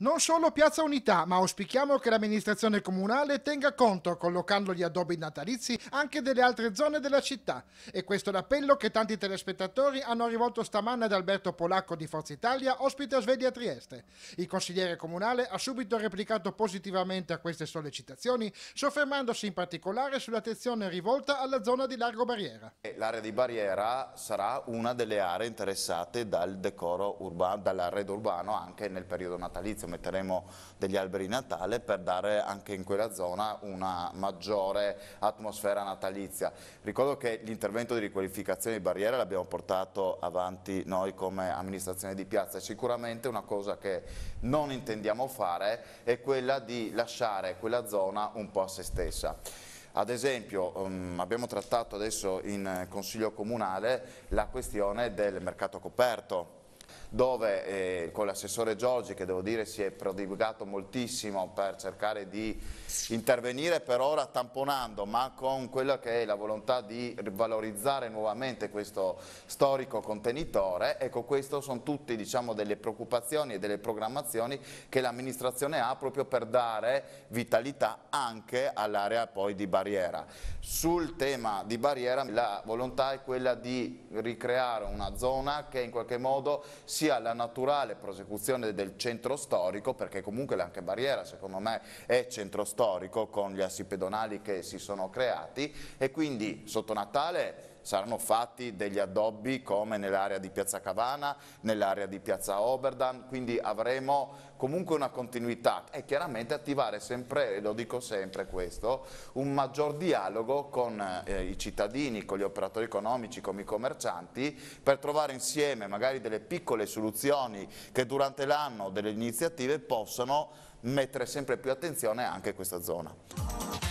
Non solo Piazza Unità, ma auspichiamo che l'amministrazione comunale tenga conto, collocando gli addobbi natalizi, anche delle altre zone della città. E questo è l'appello che tanti telespettatori hanno rivolto stamane ad Alberto Polacco di Forza Italia, ospite a Sveglia Trieste. Il consigliere comunale ha subito replicato positivamente a queste sollecitazioni, soffermandosi in particolare sull'attenzione rivolta alla zona di Largo Barriera. Eh, l'area di Barriera sarà una delle aree interessate dal decoro urbano, dall'arredo urbano anche nel periodo natalizio metteremo degli alberi Natale per dare anche in quella zona una maggiore atmosfera natalizia. Ricordo che l'intervento di riqualificazione di barriere l'abbiamo portato avanti noi come amministrazione di piazza e sicuramente una cosa che non intendiamo fare è quella di lasciare quella zona un po' a se stessa. Ad esempio um, abbiamo trattato adesso in eh, Consiglio Comunale la questione del mercato coperto dove eh, con l'assessore Giorgi che devo dire si è prodigato moltissimo per cercare di intervenire per ora tamponando ma con quella che è la volontà di valorizzare nuovamente questo storico contenitore, ecco queste sono tutte diciamo, delle preoccupazioni e delle programmazioni che l'amministrazione ha proprio per dare vitalità anche all'area poi di barriera. Sul tema di barriera la volontà è quella di ricreare una zona che in qualche modo si sia la naturale prosecuzione del centro storico, perché comunque anche Barriera secondo me è centro storico con gli assi pedonali che si sono creati e quindi sotto Natale saranno fatti degli addobbi come nell'area di Piazza Cavana, nell'area di Piazza Oberdan, quindi avremo comunque una continuità e chiaramente attivare sempre, lo dico sempre questo, un maggior dialogo con eh, i cittadini, con gli operatori economici, con i commercianti per trovare insieme magari delle piccole soluzioni che durante l'anno delle iniziative possano mettere sempre più attenzione anche questa zona.